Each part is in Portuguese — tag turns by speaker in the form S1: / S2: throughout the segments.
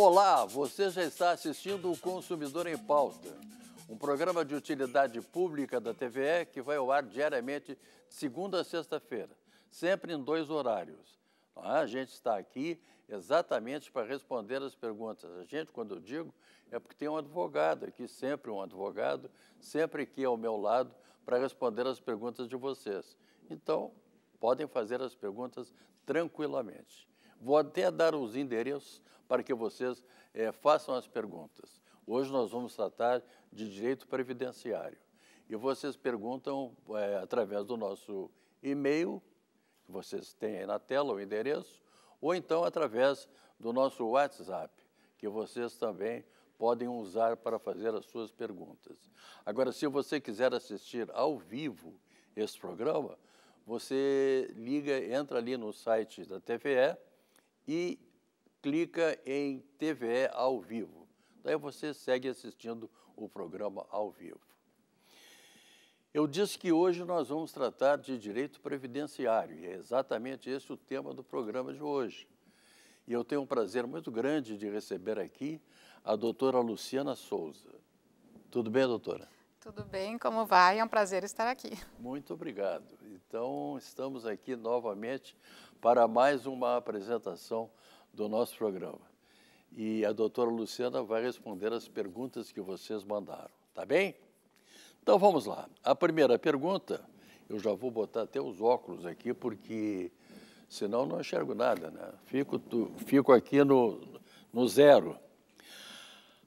S1: Olá, você já está assistindo o Consumidor em Pauta, um programa de utilidade pública da TVE que vai ao ar diariamente de segunda a sexta-feira, sempre em dois horários. É? A gente está aqui exatamente para responder as perguntas. A gente, quando eu digo, é porque tem um advogado aqui, sempre um advogado, sempre aqui ao meu lado, para responder as perguntas de vocês. Então, podem fazer as perguntas tranquilamente. Vou até dar os endereços para que vocês é, façam as perguntas. Hoje nós vamos tratar de direito previdenciário. E vocês perguntam é, através do nosso e-mail, que vocês têm aí na tela o endereço, ou então através do nosso WhatsApp, que vocês também podem usar para fazer as suas perguntas. Agora, se você quiser assistir ao vivo esse programa, você liga, entra ali no site da TVE e clica em TVE ao vivo. Daí você segue assistindo o programa ao vivo. Eu disse que hoje nós vamos tratar de direito previdenciário, e é exatamente esse o tema do programa de hoje. E eu tenho um prazer muito grande de receber aqui a doutora Luciana Souza. Tudo bem, doutora?
S2: Tudo bem, como vai? É um prazer estar aqui.
S1: Muito obrigado. Então, estamos aqui novamente para mais uma apresentação do nosso programa. E a doutora Luciana vai responder as perguntas que vocês mandaram, tá bem? Então vamos lá. A primeira pergunta, eu já vou botar até os óculos aqui, porque senão não enxergo nada, né? Fico, tu, fico aqui no, no zero.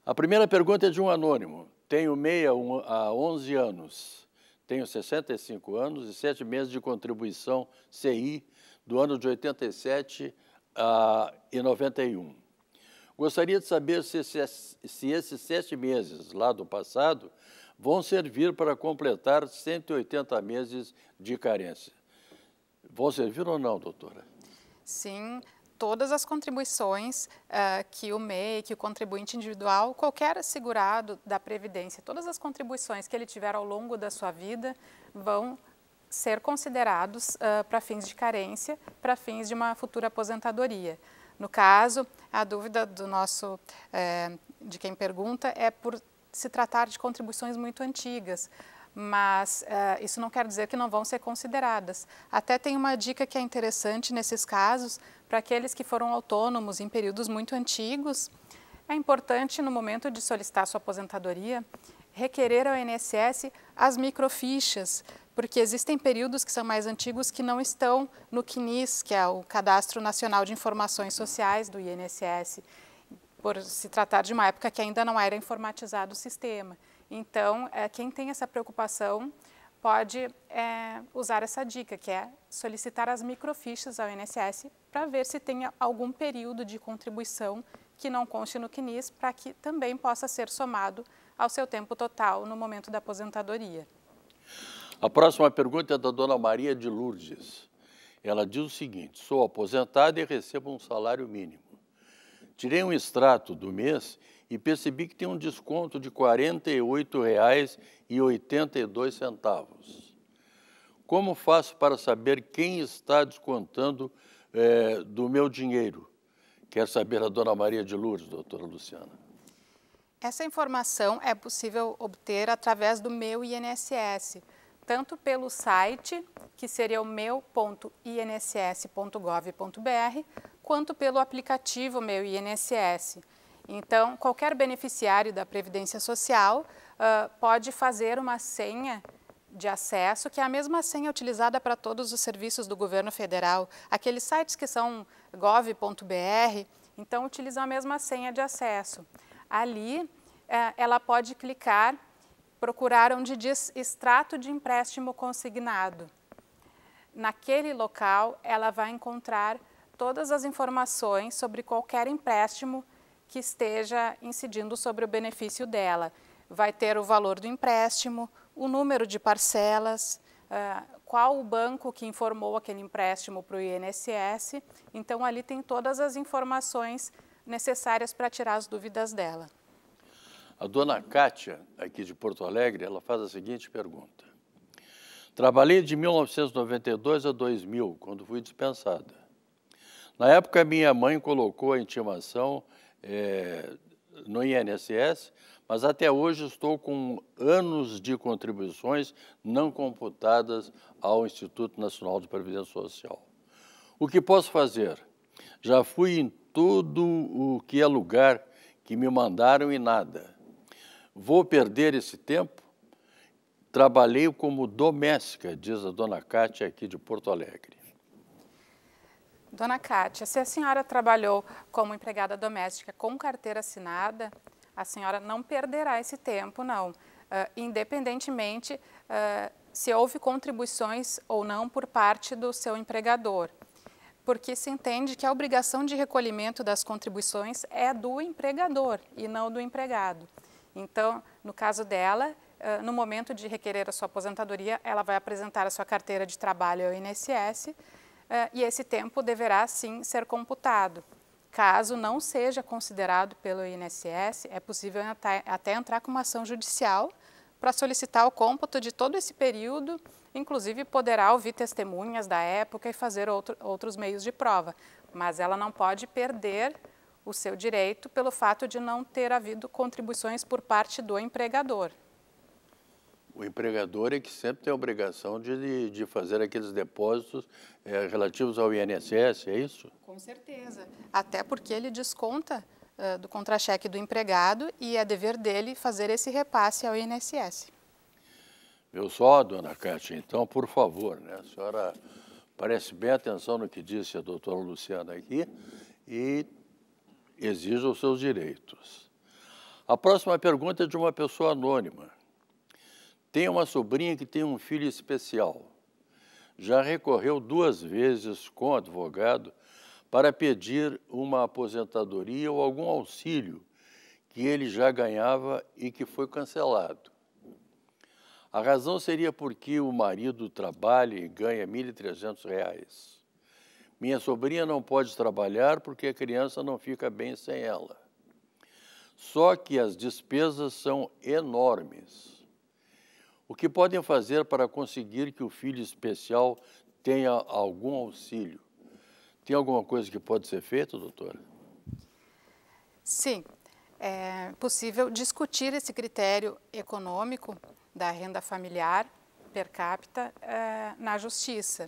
S1: A primeira pergunta é de um anônimo. Tenho meia um, há 11 anos. Tenho 65 anos e sete meses de contribuição CI do ano de 87 ah, em 91. Gostaria de saber se, se, se esses sete meses lá do passado vão servir para completar 180 meses de carência. Vão servir ou não, doutora?
S2: Sim, todas as contribuições uh, que o MEI, que o contribuinte individual, qualquer segurado da Previdência, todas as contribuições que ele tiver ao longo da sua vida vão ser considerados uh, ah, para fins de carência, para fins de uma futura aposentadoria. No caso, a dúvida do nosso, eh, de quem pergunta, é por se tratar de contribuições muito antigas, mas ah, isso não quer dizer que não vão ser consideradas. Até tem uma dica que é interessante nesses casos, para aqueles que foram autônomos em períodos muito antigos, é importante, no momento de solicitar sua aposentadoria, requerer ao INSS as microfichas porque existem períodos que são mais antigos que não estão no CNIS, que é o Cadastro Nacional de Informações Sociais do INSS, por se tratar de uma época que ainda não era informatizado o sistema. Então, é, quem tem essa preocupação pode é, usar essa dica, que é solicitar as microfichas ao INSS para ver se tem algum período de contribuição que não conste no CNIS, para que também possa ser somado ao seu tempo total no momento da aposentadoria.
S1: A próxima pergunta é da dona Maria de Lourdes. Ela diz o seguinte: sou aposentada e recebo um salário mínimo. Tirei um extrato do mês e percebi que tem um desconto de R$ 48,82. Como faço para saber quem está descontando é, do meu dinheiro? Quer saber a dona Maria de Lourdes, doutora Luciana.
S2: Essa informação é possível obter através do meu INSS tanto pelo site, que seria o meu.inss.gov.br, quanto pelo aplicativo Meu INSS. Então, qualquer beneficiário da Previdência Social uh, pode fazer uma senha de acesso, que é a mesma senha utilizada para todos os serviços do governo federal. Aqueles sites que são gov.br, então utilizam a mesma senha de acesso. Ali, eh, ela pode clicar procurar onde diz extrato de empréstimo consignado. Naquele local, ela vai encontrar todas as informações sobre qualquer empréstimo que esteja incidindo sobre o benefício dela. Vai ter o valor do empréstimo, o número de parcelas, ah, qual o banco que informou aquele empréstimo para o INSS. Então, ali tem todas as informações necessárias para tirar as dúvidas dela.
S1: A dona Kátia, aqui de Porto Alegre, ela faz a seguinte pergunta. Trabalhei de 1992 a 2000, quando fui dispensada. Na época, minha mãe colocou a intimação é, no INSS, mas até hoje estou com anos de contribuições não computadas ao Instituto Nacional de Previdência Social. O que posso fazer? Já fui em tudo o que é lugar que me mandaram e nada. Vou perder esse tempo? Trabalhei como doméstica, diz a dona Cátia aqui de Porto Alegre.
S2: Dona Cátia, se a senhora trabalhou como empregada doméstica com carteira assinada, a senhora não perderá esse tempo, não. Uh, independentemente uh, se houve contribuições ou não por parte do seu empregador. Porque se entende que a obrigação de recolhimento das contribuições é do empregador e não do empregado. Então, no caso dela, no momento de requerer a sua aposentadoria, ela vai apresentar a sua carteira de trabalho ao INSS e esse tempo deverá sim ser computado. Caso não seja considerado pelo INSS, é possível até entrar com uma ação judicial para solicitar o cômputo de todo esse período, inclusive poderá ouvir testemunhas da época e fazer outro, outros meios de prova, mas ela não pode perder o seu direito pelo fato de não ter havido contribuições por parte do empregador.
S1: O empregador é que sempre tem a obrigação de, de fazer aqueles depósitos é, relativos ao INSS, é isso?
S2: Com certeza. Até porque ele desconta uh, do contra-cheque do empregado e é dever dele fazer esse repasse ao INSS.
S1: Eu só, dona Cátia? Então, por favor, né? a senhora preste bem atenção no que disse a doutora Luciana aqui e exija os seus direitos. A próxima pergunta é de uma pessoa anônima. Tem uma sobrinha que tem um filho especial. Já recorreu duas vezes com advogado para pedir uma aposentadoria ou algum auxílio que ele já ganhava e que foi cancelado. A razão seria porque o marido trabalha e ganha R$ 1.300. Minha sobrinha não pode trabalhar porque a criança não fica bem sem ela. Só que as despesas são enormes. O que podem fazer para conseguir que o filho especial tenha algum auxílio? Tem alguma coisa que pode ser feita, doutora?
S2: Sim, é possível discutir esse critério econômico da renda familiar per capita é, na justiça.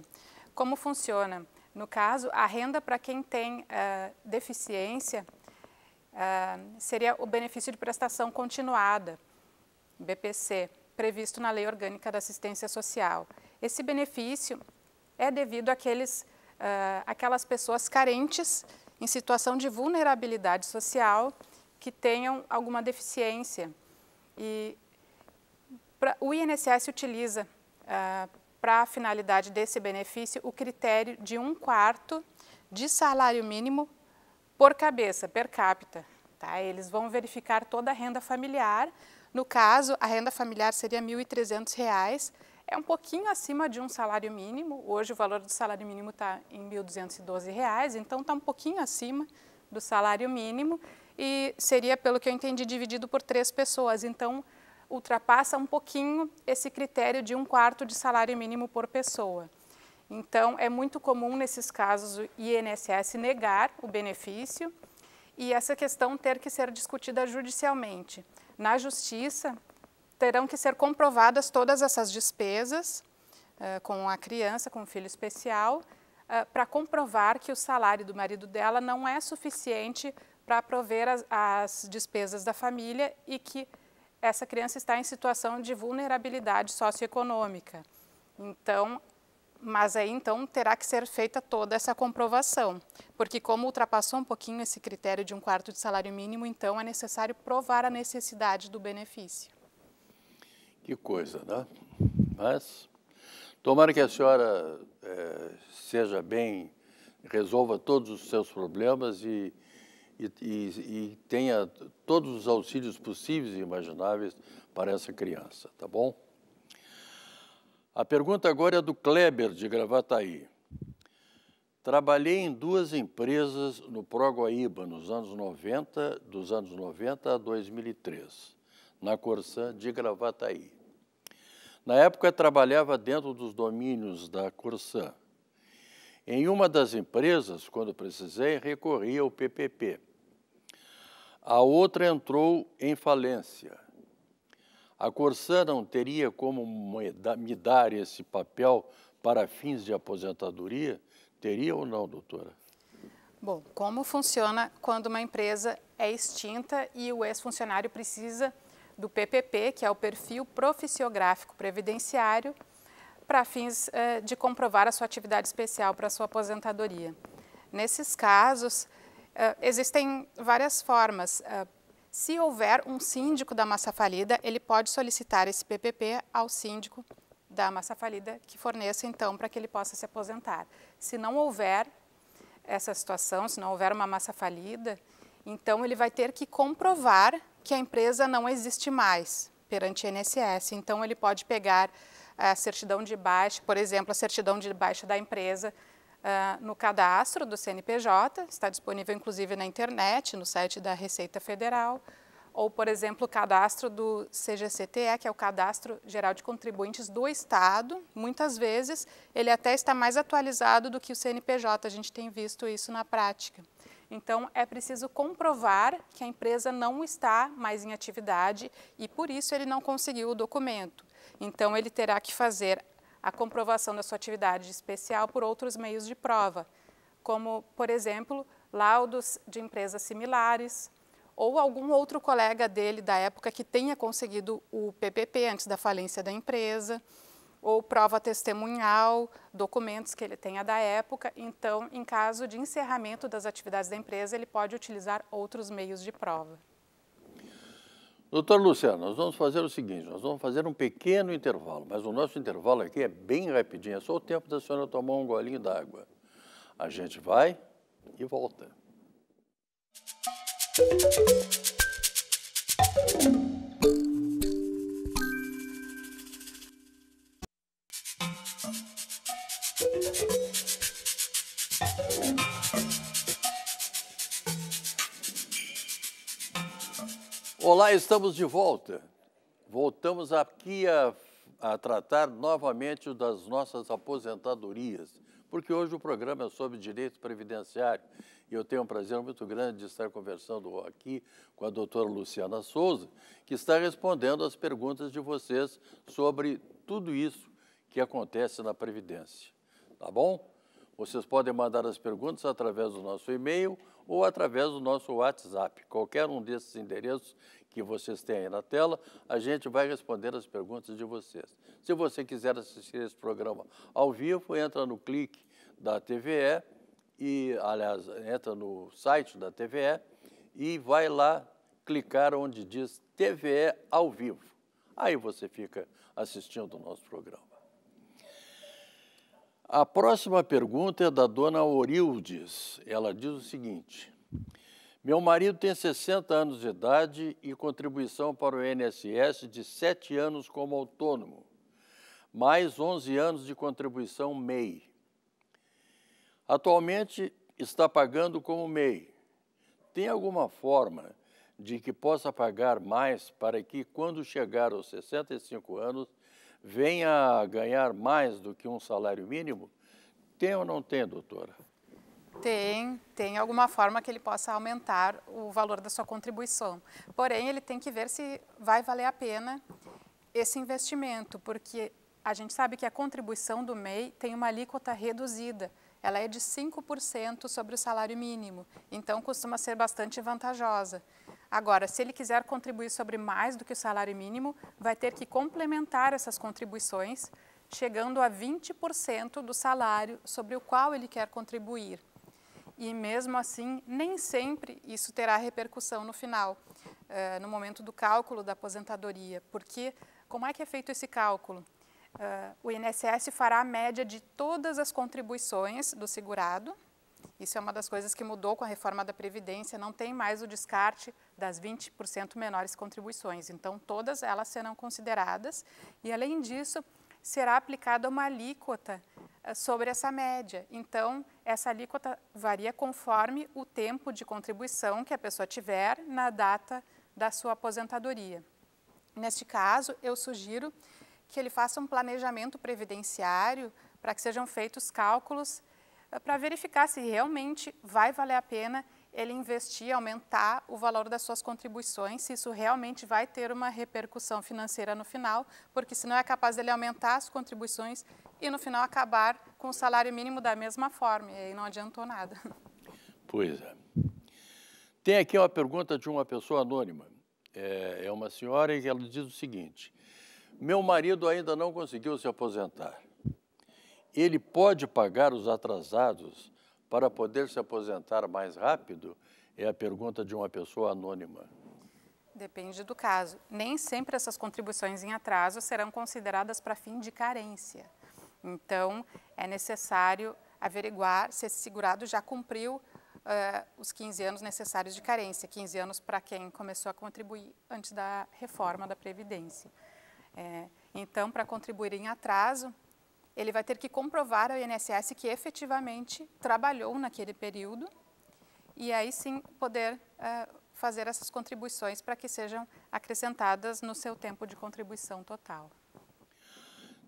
S2: Como funciona? No caso, a renda para quem tem uh, deficiência uh, seria o benefício de prestação continuada, BPC, previsto na Lei Orgânica da Assistência Social. Esse benefício é devido àqueles, uh, àquelas pessoas carentes em situação de vulnerabilidade social que tenham alguma deficiência. E pra, o INSS utiliza uh, para a finalidade desse benefício o critério de um quarto de salário mínimo por cabeça, per capita. Tá? Eles vão verificar toda a renda familiar. No caso, a renda familiar seria R$ 1.300. É um pouquinho acima de um salário mínimo. Hoje o valor do salário mínimo está em R$ 1.212, então está um pouquinho acima do salário mínimo. E seria, pelo que eu entendi, dividido por três pessoas. Então, ultrapassa um pouquinho esse critério de um quarto de salário mínimo por pessoa. Então, é muito comum nesses casos o INSS negar o benefício e essa questão ter que ser discutida judicialmente. Na justiça, terão que ser comprovadas todas essas despesas uh, com a criança, com o filho especial, uh, para comprovar que o salário do marido dela não é suficiente para prover as, as despesas da família e que essa criança está em situação de vulnerabilidade socioeconômica. Então, mas aí então terá que ser feita toda essa comprovação, porque como ultrapassou um pouquinho esse critério de um quarto de salário mínimo, então é necessário provar a necessidade do benefício.
S1: Que coisa, né? Mas tomara que a senhora é, seja bem, resolva todos os seus problemas e e, e, e tenha todos os auxílios possíveis e imagináveis para essa criança, tá bom? A pergunta agora é do Kleber, de Gravataí. Trabalhei em duas empresas no Proguaíba nos anos 90, dos anos 90 a 2003, na Corsã de Gravataí. Na época, trabalhava dentro dos domínios da Corsan, em uma das empresas, quando precisei, recorri ao PPP. A outra entrou em falência. A Corsã não teria como me dar esse papel para fins de aposentadoria? Teria ou não, doutora?
S2: Bom, como funciona quando uma empresa é extinta e o ex-funcionário precisa do PPP, que é o perfil proficiográfico previdenciário, para fins eh, de comprovar a sua atividade especial para a sua aposentadoria. Nesses casos, eh, existem várias formas. Eh, se houver um síndico da massa falida, ele pode solicitar esse PPP ao síndico da massa falida que forneça, então, para que ele possa se aposentar. Se não houver essa situação, se não houver uma massa falida, então ele vai ter que comprovar que a empresa não existe mais perante a INSS. Então, ele pode pegar a certidão de baixa, por exemplo, a certidão de baixa da empresa uh, no cadastro do CNPJ, está disponível inclusive na internet, no site da Receita Federal, ou, por exemplo, o cadastro do CGCTE, que é o Cadastro Geral de Contribuintes do Estado. Muitas vezes ele até está mais atualizado do que o CNPJ, a gente tem visto isso na prática. Então, é preciso comprovar que a empresa não está mais em atividade e, por isso, ele não conseguiu o documento. Então, ele terá que fazer a comprovação da sua atividade especial por outros meios de prova, como, por exemplo, laudos de empresas similares ou algum outro colega dele da época que tenha conseguido o PPP antes da falência da empresa, ou prova testemunhal, documentos que ele tenha da época. Então, em caso de encerramento das atividades da empresa, ele pode utilizar outros meios de prova.
S1: Doutor Luciano, nós vamos fazer o seguinte, nós vamos fazer um pequeno intervalo, mas o nosso intervalo aqui é bem rapidinho, é só o tempo da senhora tomar um golinho d'água. A gente vai e volta. Música Olá, estamos de volta. Voltamos aqui a, a, tratar novamente das nossas aposentadorias, porque hoje o programa é sobre direito previdenciário e eu tenho um prazer muito grande de estar conversando aqui com a doutora Luciana Souza, que está respondendo as perguntas de vocês sobre tudo isso que acontece na Previdência. Tá bom? Vocês podem mandar as perguntas através do nosso e-mail ou através do nosso WhatsApp. Qualquer um desses endereços que vocês têm aí na tela, a gente vai responder as perguntas de vocês. Se você quiser assistir esse programa ao vivo, entra no clique da TVE e, aliás, entra no site da TVE e vai lá clicar onde diz TVE ao vivo. Aí você fica assistindo o nosso programa. A próxima pergunta é da dona Orildes. Ela diz o seguinte: Meu marido tem 60 anos de idade e contribuição para o INSS de 7 anos como autônomo, mais 11 anos de contribuição MEI. Atualmente está pagando como MEI. Tem alguma forma de que possa pagar mais para que, quando chegar aos 65 anos, venha a ganhar mais do que um salário mínimo? Tem ou não tem, doutora?
S2: Tem, tem alguma forma que ele possa aumentar o valor da sua contribuição. Porém, ele tem que ver se vai valer a pena esse investimento, porque a gente sabe que a contribuição do MEI tem uma alíquota reduzida. Ela é de 5% sobre o salário mínimo, então costuma ser bastante vantajosa. Agora, se ele quiser contribuir sobre mais do que o salário mínimo, vai ter que complementar essas contribuições, chegando a 20% do salário sobre o qual ele quer contribuir. E mesmo assim, nem sempre isso terá repercussão no final, eh, no momento do cálculo da aposentadoria, porque como é que é feito esse cálculo? Eh, o INSS fará a média de todas as contribuições do segurado, isso é uma das coisas que mudou com a reforma da Previdência, não tem mais o descarte das 20% menores contribuições. Então, todas elas serão consideradas e, além disso, será aplicada uma alíquota eh, sobre essa média. Então, essa alíquota varia conforme o tempo de contribuição que a pessoa tiver na data da sua aposentadoria. Neste caso, eu sugiro que ele faça um planejamento previdenciário para que sejam feitos cálculos é para verificar se realmente vai valer a pena ele investir, aumentar o valor das suas contribuições, se isso realmente vai ter uma repercussão financeira no final, porque senão é capaz dele aumentar as contribuições e no final acabar com o salário mínimo da mesma forma, e aí não adiantou nada.
S1: Pois é. Tem aqui uma pergunta de uma pessoa anônima. É, é uma senhora e ela diz o seguinte: Meu marido ainda não conseguiu se aposentar ele pode pagar os atrasados para poder se aposentar mais rápido? É a pergunta de uma pessoa anônima.
S2: Depende do caso. Nem sempre essas contribuições em atraso serão consideradas para fim de carência. Então, é necessário averiguar se esse segurado já cumpriu uh, os 15 anos necessários de carência, 15 anos para quem começou a contribuir antes da reforma da Previdência. É, então, para contribuir em atraso, ele vai ter que comprovar ao INSS que efetivamente trabalhou naquele período e aí sim poder uh, fazer essas contribuições para que sejam acrescentadas no seu tempo de contribuição total.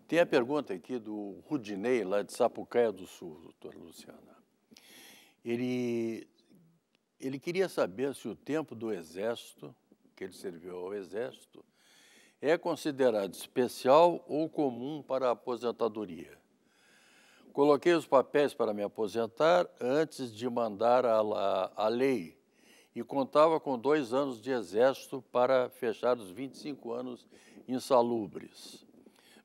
S1: Tem a pergunta aqui do Rudinei, lá de Sapucaia do Sul, doutora Luciana. Ele, ele queria saber se o tempo do Exército, que ele serviu ao Exército, é considerado especial ou comum para a aposentadoria. Coloquei os papéis para me aposentar antes de mandar a, a, a lei e contava com dois anos de exército para fechar os 25 anos insalubres.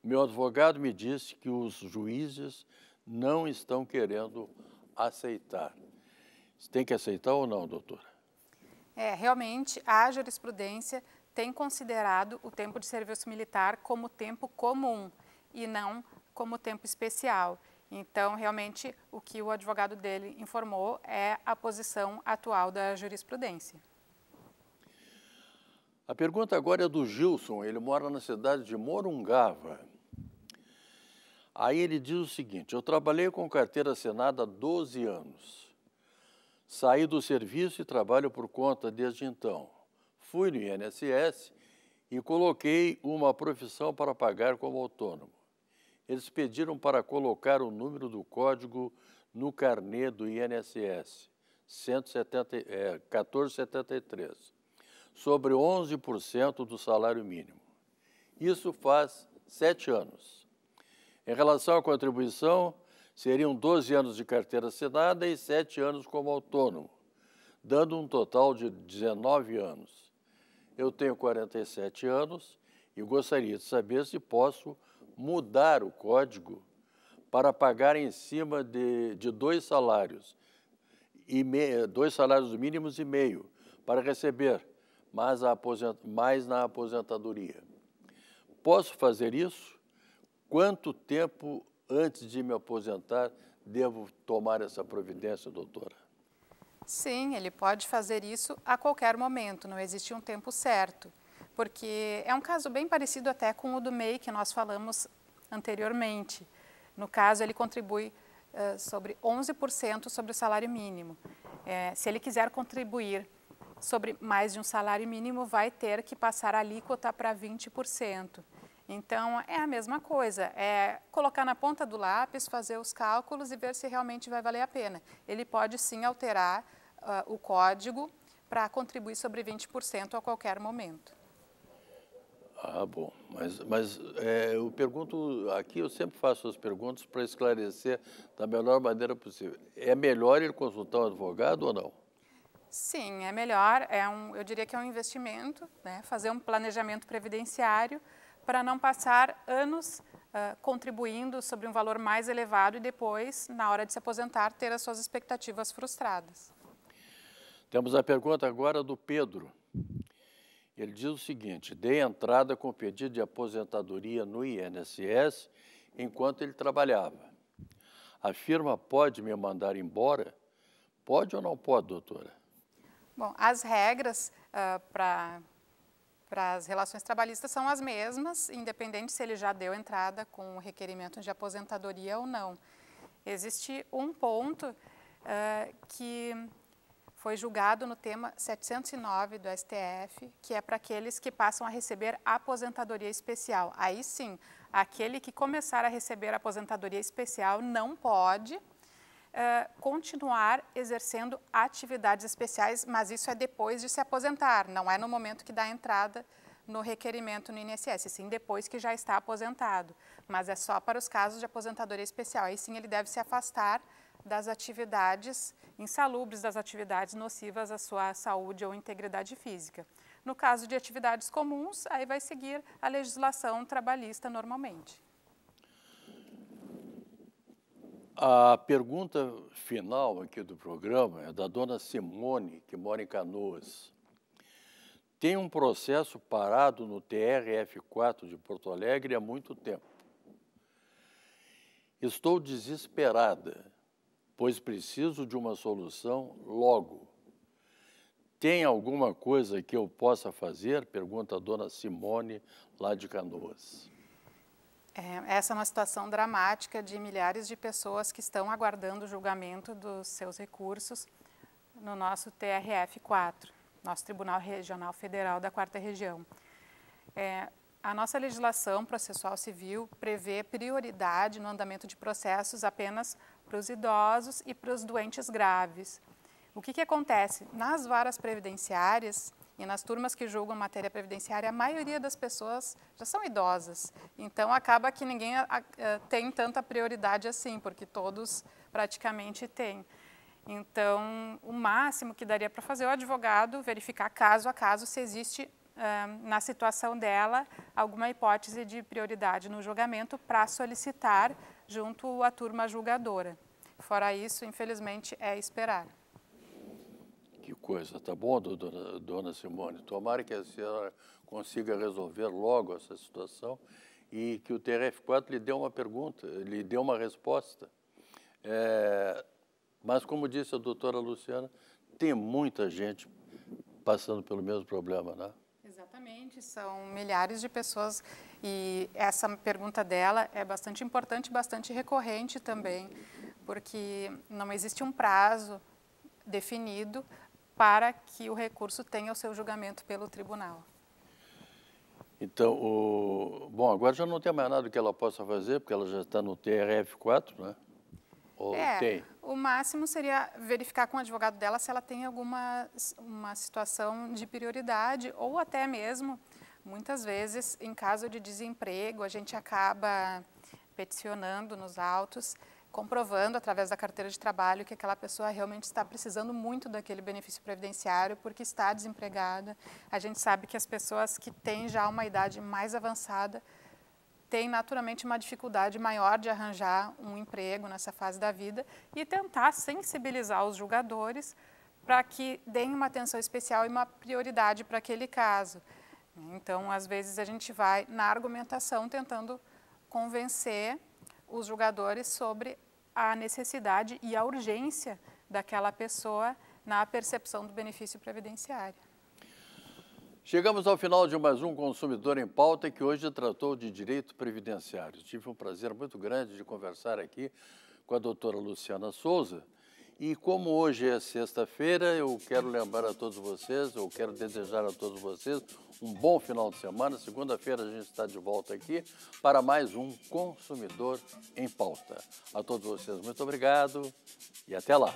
S1: Meu advogado me disse que os juízes não estão querendo aceitar. tem que aceitar ou não, doutora?
S2: É, realmente, há jurisprudência tem considerado o tempo de serviço militar como tempo comum e não como tempo especial. Então, realmente, o que o advogado dele informou é a posição atual da jurisprudência.
S1: A pergunta agora é do Gilson, ele mora na cidade de Morungava. Aí ele diz o seguinte: Eu trabalhei com carteira assinada há 12 anos. Saí do serviço e trabalho por conta desde então fui no INSS e coloquei uma profissão para pagar como autônomo. Eles pediram para colocar o número do código no carnê do INSS, 170, é, 1473, sobre 11% do salário mínimo. Isso faz sete anos. Em relação à contribuição, seriam 12 anos de carteira assinada e sete anos como autônomo, dando um total de 19 anos. Eu tenho 47 anos e gostaria de saber se posso mudar o código para pagar em cima de, de dois salários, e me, dois salários mínimos e meio, para receber mais, aposent, mais na aposentadoria. Posso fazer isso? Quanto tempo antes de me aposentar devo tomar essa providência, doutora?
S2: Sim, ele pode fazer isso a qualquer momento, não existe um tempo certo, porque é um caso bem parecido até com o do MEI que nós falamos anteriormente. No caso, ele contribui uh, sobre 11% sobre o salário mínimo. É, se ele quiser contribuir sobre mais de um salário mínimo, vai ter que passar a alíquota para 20%. Então, é a mesma coisa, é colocar na ponta do lápis, fazer os cálculos e ver se realmente vai valer a pena. Ele pode sim alterar uh, o código para contribuir sobre 20% a qualquer momento.
S1: Ah, bom. Mas, mas é, eu pergunto, aqui eu sempre faço as perguntas para esclarecer da melhor maneira possível. É melhor ele consultar um advogado ou não?
S2: Sim, é melhor. É um, eu diria que é um investimento, né? fazer um planejamento previdenciário para não passar anos uh, contribuindo sobre um valor mais elevado e depois, na hora de se aposentar, ter as suas expectativas frustradas.
S1: Temos a pergunta agora do Pedro. Ele diz o seguinte: dei entrada com pedido de aposentadoria no INSS enquanto ele trabalhava. A firma pode me mandar embora? Pode ou não pode, doutora?
S2: Bom, as regras uh, ah, para para as relações trabalhistas são as mesmas, independente se ele já deu entrada com o requerimento de aposentadoria ou não. Existe um ponto uh, que foi julgado no tema 709 do STF, que é para aqueles que passam a receber aposentadoria especial. Aí sim, aquele que começar a receber aposentadoria especial não pode eh, continuar exercendo atividades especiais, mas isso é depois de se aposentar, não é no momento que dá entrada no requerimento no INSS, sim depois que já está aposentado, mas é só para os casos de aposentadoria especial. Aí sim ele deve se afastar das atividades insalubres, das atividades nocivas à sua saúde ou integridade física. No caso de atividades comuns, aí vai seguir a legislação trabalhista normalmente.
S1: A pergunta final aqui do programa é da dona Simone, que mora em Canoas. Tem um processo parado no TRF4 de Porto Alegre há muito tempo. Estou desesperada pois preciso de uma solução logo. Tem alguma coisa que eu possa fazer? Pergunta a dona Simone, lá de Canoas.
S2: É, essa é uma situação dramática de milhares de pessoas que estão aguardando o julgamento dos seus recursos no nosso TRF-4, nosso Tribunal Regional Federal da Quarta Região. É, a nossa legislação processual civil prevê prioridade no andamento de processos apenas para os idosos e para os doentes graves. O que, que acontece? Nas varas previdenciárias e nas turmas que julgam matéria previdenciária, a maioria das pessoas já são idosas. Então, acaba que ninguém a, ah, a, ah, tem tanta prioridade assim, porque todos praticamente têm. Então, o máximo que daria para fazer é o advogado verificar caso a caso se existe ah, na situação dela alguma hipótese de prioridade no julgamento para solicitar junto à turma julgadora. Fora isso, infelizmente, é esperar.
S1: Que coisa, tá bom, dona, dona Simone? Tomara que a senhora consiga resolver logo essa situação e que o TRF4 lhe dê uma pergunta, lhe dê uma resposta. É, mas, como disse a doutora Luciana, tem muita gente passando pelo mesmo problema, né?
S2: Exatamente, são milhares de pessoas e essa pergunta dela é bastante importante, bastante recorrente também, porque não existe um prazo definido para que o recurso tenha o seu julgamento pelo tribunal.
S1: Então, o... bom, agora já não tem mais nada que ela possa fazer, porque ela já está no TRF4, né? Ou é, tem?
S2: O máximo seria verificar com o advogado dela se ela tem alguma uma situação de prioridade ou até mesmo, muitas vezes, em caso de desemprego, a gente acaba peticionando nos autos, comprovando através da carteira de trabalho que aquela pessoa realmente está precisando muito daquele benefício previdenciário porque está desempregada. A gente sabe que as pessoas que têm já uma idade mais avançada tem naturalmente uma dificuldade maior de arranjar um emprego nessa fase da vida e tentar sensibilizar os julgadores para que deem uma atenção especial e uma prioridade para aquele caso. Então, às vezes, a gente vai na argumentação tentando convencer os julgadores sobre a necessidade e a urgência daquela pessoa na percepção do benefício previdenciário.
S1: Chegamos ao final de mais um Consumidor em Pauta, que hoje tratou de direito previdenciário. Tive um prazer muito grande de conversar aqui com a doutora Luciana Souza. E como hoje é sexta-feira, eu quero lembrar a todos vocês, eu quero desejar a todos vocês um bom final de semana. Segunda-feira a gente está de volta aqui para mais um Consumidor em Pauta. A todos vocês, muito obrigado e até lá.